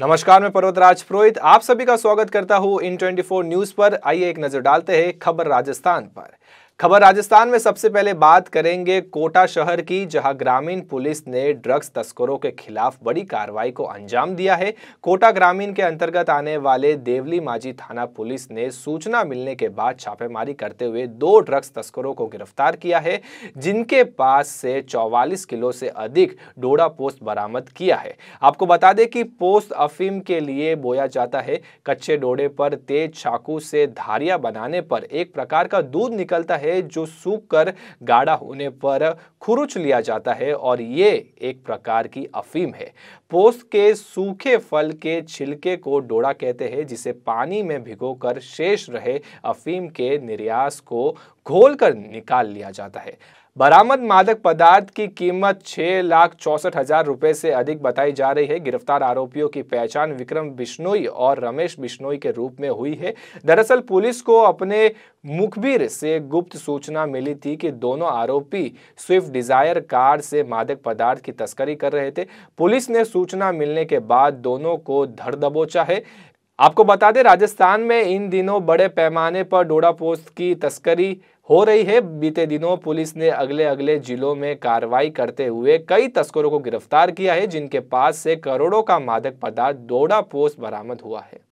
नमस्कार मैं पर्वतराज पुरोहित आप सभी का स्वागत करता हूं इन 24 न्यूज पर आइए एक नजर डालते हैं खबर राजस्थान पर खबर राजस्थान में सबसे पहले बात करेंगे कोटा शहर की जहां ग्रामीण पुलिस ने ड्रग्स तस्करों के खिलाफ बड़ी कार्रवाई को अंजाम दिया है कोटा ग्रामीण के अंतर्गत आने वाले देवली माजी थाना पुलिस ने सूचना मिलने के बाद छापेमारी करते हुए दो ड्रग्स तस्करों को गिरफ्तार किया है जिनके पास से 44 किलो से अधिक डोडा पोस्ट बरामद किया है आपको बता दें कि पोस्ट अफीम के लिए बोया जाता है कच्चे डोडे पर तेज चाकू से धारिया बनाने पर एक प्रकार का दूध निकलता है है जो सूख कर गाढ़ा होने पर खुरुच लिया जाता है और ये एक प्रकार की अफीम है पोस्ट के सूखे फल के छिलके को डोड़ा कहते हैं जिसे पानी में भिगोकर शेष रहे अफीम के निर्यास को घोलकर निकाल लिया जाता है बरामद मादक पदार्थ की कीमत छह लाख चौसठ हजार रुपए से अधिक बताई जा रही है गिरफ्तार आरोपियों की पहचान विक्रम बिश्नोई और रमेश बिश्नोई के रूप में हुई है दरअसल पुलिस को अपने मुखबिर से गुप्त सूचना मिली थी कि दोनों आरोपी स्विफ्ट डिजायर कार से मादक पदार्थ की तस्करी कर रहे थे पुलिस ने सूचना मिलने के बाद दोनों को धर दबोचा है आपको बता दें राजस्थान में इन दिनों बड़े पैमाने पर डोडा पोस्त की तस्करी हो रही है बीते दिनों पुलिस ने अगले अगले जिलों में कार्रवाई करते हुए कई तस्करों को गिरफ्तार किया है जिनके पास से करोड़ों का मादक पदार्थ दोडा पोस्ट बरामद हुआ है